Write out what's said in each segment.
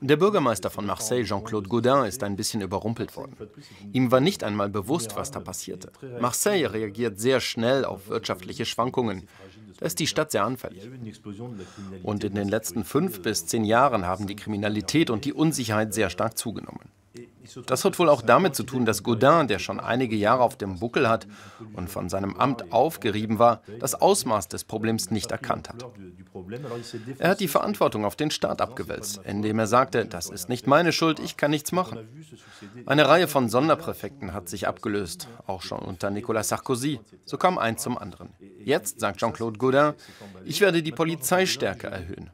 Der Bürgermeister von Marseille, Jean-Claude Gaudin, ist ein bisschen überrumpelt worden. Ihm war nicht einmal bewusst, was da passierte. Marseille reagiert sehr schnell auf wirtschaftliche Schwankungen. Da ist die Stadt sehr anfällig. Und in den letzten fünf bis zehn Jahren haben die Kriminalität und die Unsicherheit sehr stark zugenommen. Das hat wohl auch damit zu tun, dass Godin, der schon einige Jahre auf dem Buckel hat und von seinem Amt aufgerieben war, das Ausmaß des Problems nicht erkannt hat. Er hat die Verantwortung auf den Staat abgewälzt, indem er sagte, das ist nicht meine Schuld, ich kann nichts machen. Eine Reihe von Sonderpräfekten hat sich abgelöst, auch schon unter Nicolas Sarkozy. So kam eins zum anderen. Jetzt sagt Jean-Claude Godin, ich werde die Polizeistärke erhöhen.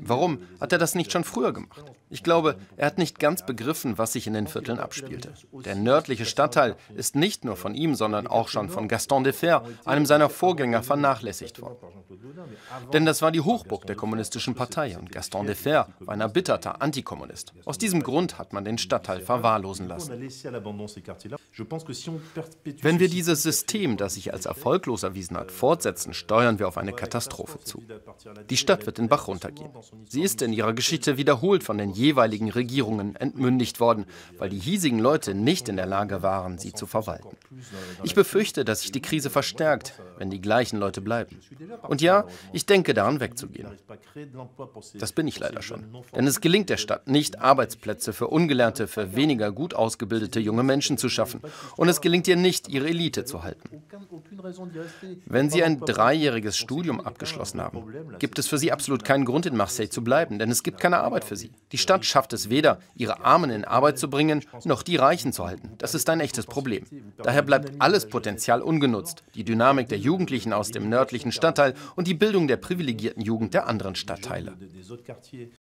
Warum hat er das nicht schon früher gemacht? Ich glaube, er hat nicht ganz begriffen, was sich in den Vierteln abspielte. Der nördliche Stadtteil ist nicht nur von ihm, sondern auch schon von Gaston Defer, einem seiner Vorgänger, vernachlässigt worden. Denn das war die Hochburg der kommunistischen Partei und Gaston Defer war ein erbitterter Antikommunist. Aus diesem Grund hat man den Stadtteil verwahrlosen lassen. Wenn wir dieses System, das sich als erfolglos erwiesen hat, euh, fortsetzen, steuern wir auf eine Katastrophe zu. Die Stadt wird den Bach runtergehen. Sie ist in ihrer Geschichte wiederholt von den jeweiligen Regierungen entmündigt worden, weil die hiesigen Leute nicht in der Lage waren, sie zu verwalten. Ich befürchte, dass sich die Krise verstärkt, wenn die gleichen Leute bleiben. Und ja, ich denke daran wegzugehen. Das bin ich leider schon. Denn es gelingt der Stadt nicht, Arbeitsplätze für ungelernte, für weniger gut ausgebildete junge Menschen zu schaffen. Und es gelingt ihr nicht, ihre Elite zu halten. Wenn sie ein dreijähriges Studium abgeschlossen haben, gibt es für sie absolut keinen Grund, in Marseille zu bleiben, denn es gibt keine Arbeit für sie. Die Stadt schafft es weder, ihre Armen in Arbeit zu bringen, noch die Reichen zu halten. Das ist ein echtes Problem. Daher bleibt alles Potenzial ungenutzt. Die Dynamik der Jugendlichen aus dem nördlichen Stadtteil und die Bildung der privilegierten Jugend der anderen Stadtteile.